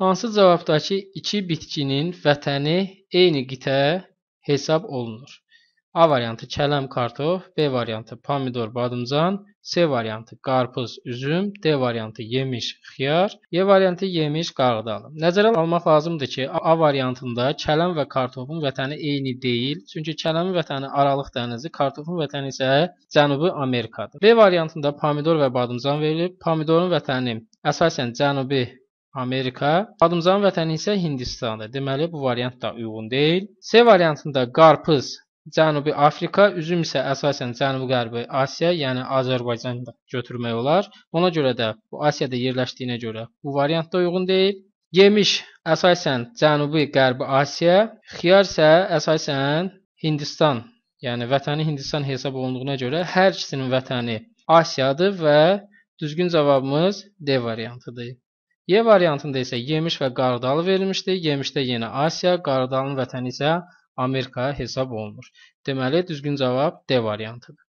Hansı cavabdakı iki bitkinin vətəni eyni qitə hesab olunur? A variantı kələm kartof, B variantı pomidor badımcan, C variantı qarpız, üzüm, D variantı yemiş, xiyar, E variantı yemiş, qarğıdalı. Nəzərə almaq lazımdır ki, A variantında kələm və kartofun vətəni eyni deyil, çünki kələmin vətəni Aralıq dənizi, kartofun vətəni isə Cənubi Amerikadır. B variantında pomidor və badımcan verilib, pomidorun vətəni əsasən Cənubi Amerika. Adımcanın vətəni isə Hindistandır. Deməli, bu variant da uyğun deyil. C variantında qarpız Cənubi Afrika, üzüm isə əsasən Cənubi-Qərbi Asiya, yəni Azərbaycanda götürmək olar. Ona görə də bu Asiyada yerləşdiyinə görə bu variant da uyğun deyil. Yemiş əsasən Cənubi-Qərbi Asiya, xiyar isə əsasən Hindistan, yəni vətəni Hindistan hesab olunduğuna görə hər ikisinin vətəni Asiyadır və düzgün cavabımız D variantıdır. Y variantında isə yemiş və qardalı verilmişdir. Yemişdə yenə Asiya, qardalın vətəni isə Amerika hesab olunur. Deməli, düzgün cavab D variantıdır.